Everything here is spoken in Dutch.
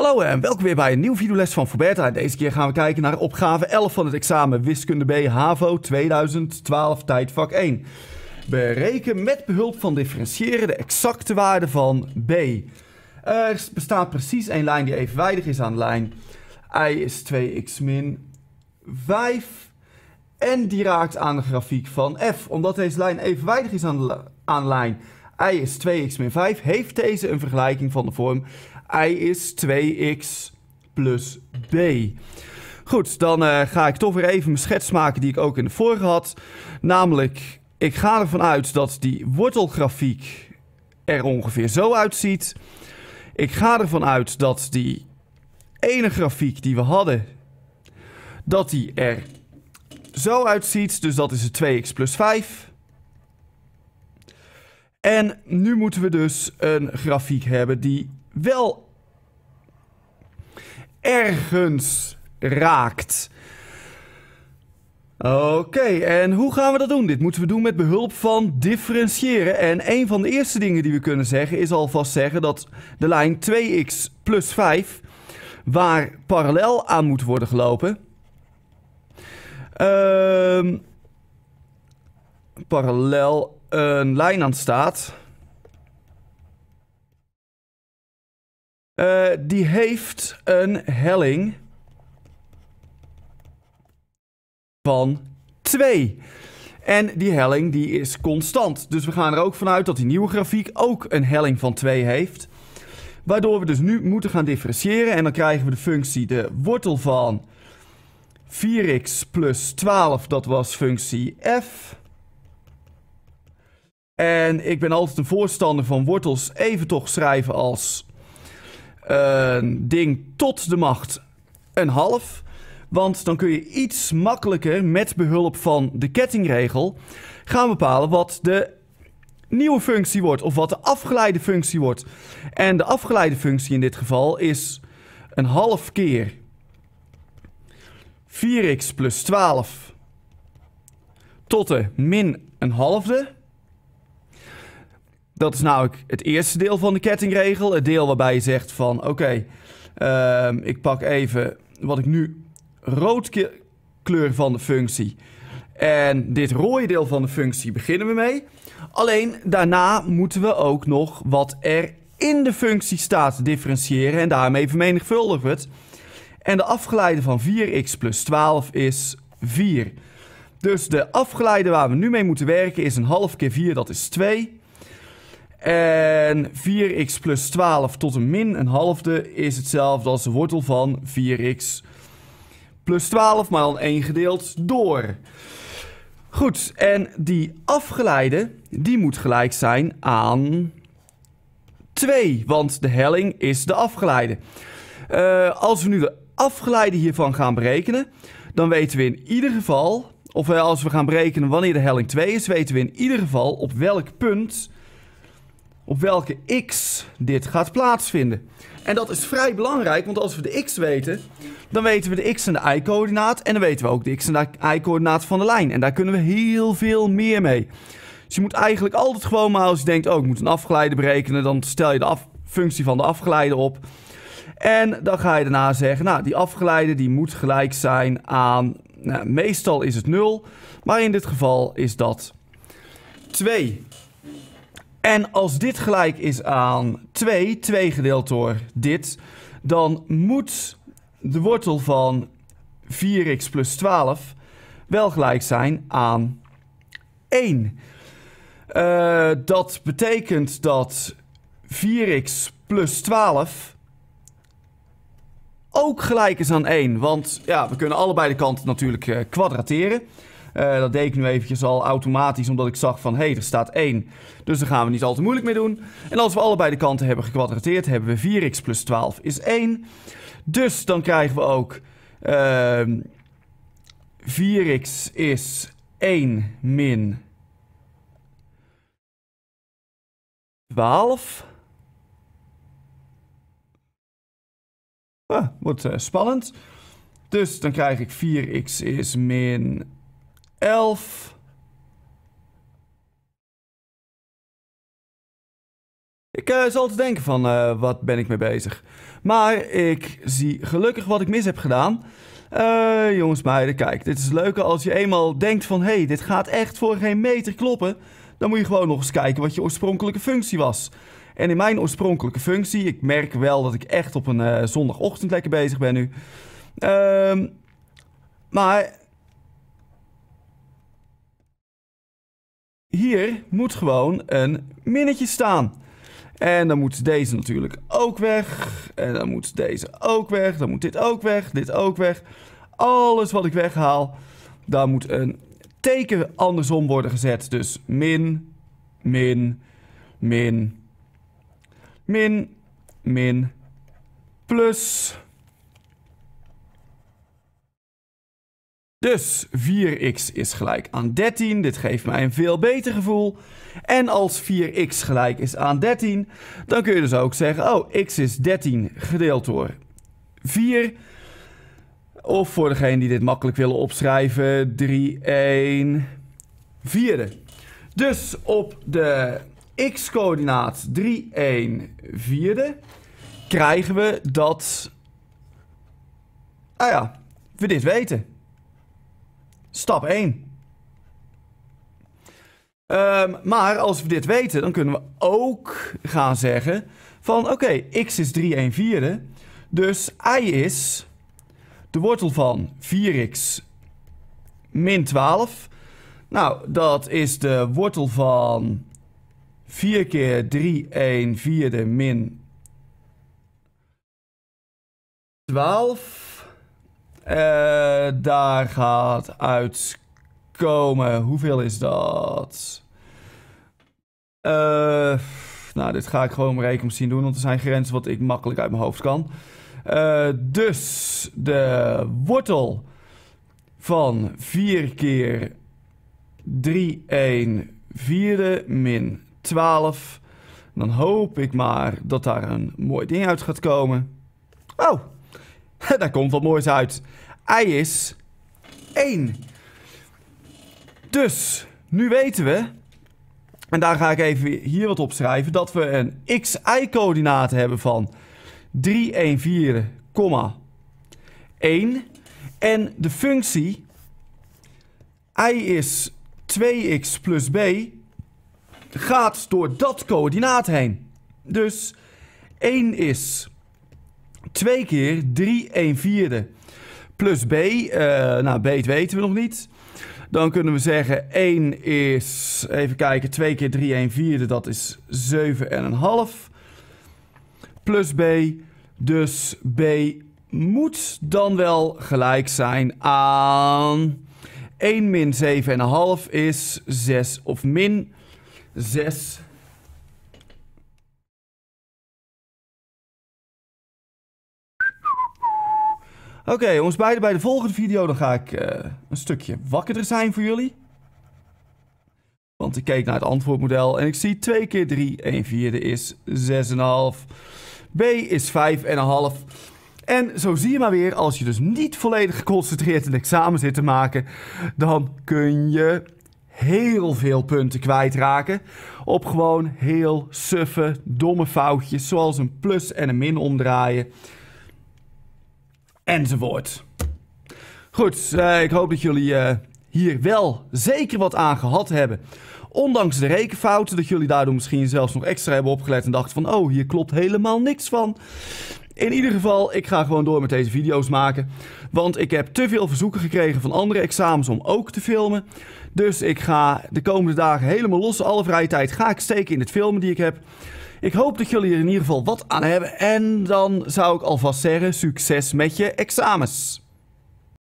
Hallo en welkom weer bij een nieuwe videoles van Forberta. Deze keer gaan we kijken naar opgave 11 van het examen Wiskunde B HAVO 2012 tijdvak 1. Bereken met behulp van differentiëren de exacte waarde van B. Er bestaat precies één lijn die evenwijdig is aan de lijn I is 2x min 5. En die raakt aan de grafiek van F. Omdat deze lijn evenwijdig is aan, aan lijn I is 2x min 5, heeft deze een vergelijking van de vorm i is 2x plus b. Goed, dan eh, ga ik toch weer even mijn schets maken die ik ook in de vorige had. Namelijk, ik ga ervan uit dat die wortelgrafiek er ongeveer zo uitziet. Ik ga ervan uit dat die ene grafiek die we hadden, dat die er zo uitziet. Dus dat is de 2x plus 5. En nu moeten we dus een grafiek hebben die wel ergens raakt. Oké, en hoe gaan we dat doen? Dit moeten we doen met behulp van differentiëren. En een van de eerste dingen die we kunnen zeggen is alvast zeggen dat de lijn 2x plus 5, waar parallel aan moet worden gelopen. Ehm, parallel een lijn aan staat. Eh, die heeft een helling van 2. En die helling die is constant. Dus we gaan er ook vanuit dat die nieuwe grafiek ook een helling van 2 heeft. Waardoor we dus nu moeten gaan differentiëren. En dan krijgen we de functie de wortel van 4x plus 12. Dat was functie f. En ik ben altijd een voorstander van wortels even toch schrijven als ding tot de macht een half. Want dan kun je iets makkelijker met behulp van de kettingregel gaan bepalen wat de nieuwe functie wordt of wat de afgeleide functie wordt. En de afgeleide functie in dit geval is een half keer 4x plus 12 tot de min een halfde. Dat is namelijk nou het eerste deel van de kettingregel. Het deel waarbij je zegt van oké, ehm, ik pak even wat ik nu rood kleur van de functie. En dit rode deel van de functie beginnen we mee. Alleen daarna moeten we ook nog wat er in de functie staat differentiëren en daarmee vermenigvuldigen we het. En de afgeleide van 4x plus 12 is 4. Dus de afgeleide waar we nu mee moeten werken is een half keer 4, dat is 2. En 4x plus 12 tot een min een halfde is hetzelfde als de wortel van 4x plus 12, maar dan 1 gedeeld door. Goed, en die afgeleide, die moet gelijk zijn aan 2, want de helling is de afgeleide. Eh, als we nu de afgeleide hiervan gaan berekenen, dan weten we in ieder geval, ofwel als we gaan berekenen wanneer de helling 2 is, weten we in ieder geval op welk punt op welke x dit gaat plaatsvinden. En dat is vrij belangrijk, want als we de x weten, dan weten we de x en de y-coördinaat. En dan weten we ook de x en de y-coördinaat van de lijn. En daar kunnen we heel veel meer mee. Dus je moet eigenlijk altijd gewoon maar als je denkt, oh ik moet een afgeleide berekenen, dan stel je de functie van de afgeleide op. En dan ga je daarna zeggen, nou die afgeleide die moet gelijk zijn aan, nou, meestal is het 0, maar in dit geval is dat 2. En als dit gelijk is aan 2, 2 gedeeld door dit, dan moet de wortel van 4x plus 12 wel gelijk zijn aan 1. Uh, eh, dat betekent dat 4x plus 12 ook gelijk is aan 1. Want ja, we kunnen allebei de kanten natuurlijk uh, kwadrateren. Uh, dat deed ik nu eventjes al automatisch, omdat ik zag van, hé, hey, er staat 1. Dus daar gaan we niet al te moeilijk mee doen. En als we allebei de kanten hebben gekwadrateerd, hebben we 4x plus 12 is 1. Dus dan krijgen we ook uh, ehm, 4x is 1 min 12. Ah, wordt uh, spannend. Dus dan krijg ik 4x is min 11. Ik eh, zal te denken van eh, wat ben ik mee bezig. Maar ik zie gelukkig wat ik mis heb gedaan. Uh, jongens, meiden, kijk, dit is leuk als je eenmaal denkt van... hé, hey, dit gaat echt voor geen meter kloppen. Dan moet je gewoon nog eens kijken wat je oorspronkelijke functie was. En in mijn oorspronkelijke functie, ik merk wel dat ik echt op een zondagochtend lekker bezig ben nu. Ehm, maar hier moet gewoon een minnetje staan. En dan moet deze natuurlijk ook weg. En dan moet deze ook weg. Dan moet dit ook weg. Dit ook weg. Alles wat ik weghaal, daar moet een teken andersom worden gezet. Dus min, min, min, min, min, plus, Dus 4x is gelijk aan 13. Dit geeft mij een veel beter gevoel. En als 4x gelijk is aan 13, dan kun je dus ook zeggen: oh, x is 13 gedeeld door 4. Of voor degene die dit makkelijk willen opschrijven, 3, 1, 4. Dus op de x-coördinaat 3, 1, vierde krijgen we dat. Ah ja, we dit weten. Stap 1. Um, ehm, maar als we dit weten, dan kunnen we ook gaan zeggen van oké, x is 3 1 vierde. Dus i is de wortel van 4x min 12. Nou, dat is de wortel van 4 keer 3 1 vierde min 12. Eh, daar gaat uitkomen. Hoeveel is dat? Eh, nou, dit ga ik gewoon maar rekenmachine doen. Want er zijn grenzen wat ik makkelijk uit mijn hoofd kan. Eh, dus de wortel van 4 keer 3, 1 vierde min 12. Dan hoop ik maar dat daar een mooi ding uit gaat komen. Oh, Daar komt wat moois uit. I is 1. Dus, nu weten we... En daar ga ik even hier wat op schrijven. Dat we een xi-coördinaat hebben van 3, 1, 4, 1. En de functie i is 2x plus b gaat door dat coördinaat heen. Dus 1 is 2 keer 3 1 vierde. Plus B, uh, nou B weten we nog niet. Dan kunnen we zeggen 1 is, even kijken, 2 keer 3 1 vierde, dat is 7,5. Plus B, dus B moet dan wel gelijk zijn aan 1 min 7,5 is 6 of min 6 Oké, okay, ons beiden bij de volgende video. Dan ga ik eh, een stukje wakkerder zijn voor jullie. Want ik keek naar het antwoordmodel en ik zie 2 keer 3, 1 vierde is 6,5. B is 5,5. En zo zie je maar weer, als je dus niet volledig geconcentreerd een examen zit te maken, dan kun je heel veel punten kwijtraken. Op gewoon heel suffe, domme foutjes, zoals een plus en een min omdraaien enzovoort. Goed, eh, ik hoop dat jullie eh, hier wel zeker wat aan gehad hebben. Ondanks de rekenfouten, dat jullie daardoor misschien zelfs nog extra hebben opgelet en dachten van... ...oh, hier klopt helemaal niks van. In ieder geval, ik ga gewoon door met deze video's maken. Want ik heb te veel verzoeken gekregen van andere examens om ook te filmen. Dus ik ga de komende dagen helemaal los, alle vrije tijd ga ik steken in het filmen die ik heb... Ik hoop dat jullie er in ieder geval wat aan hebben. En dan zou ik alvast zeggen, succes met je examens.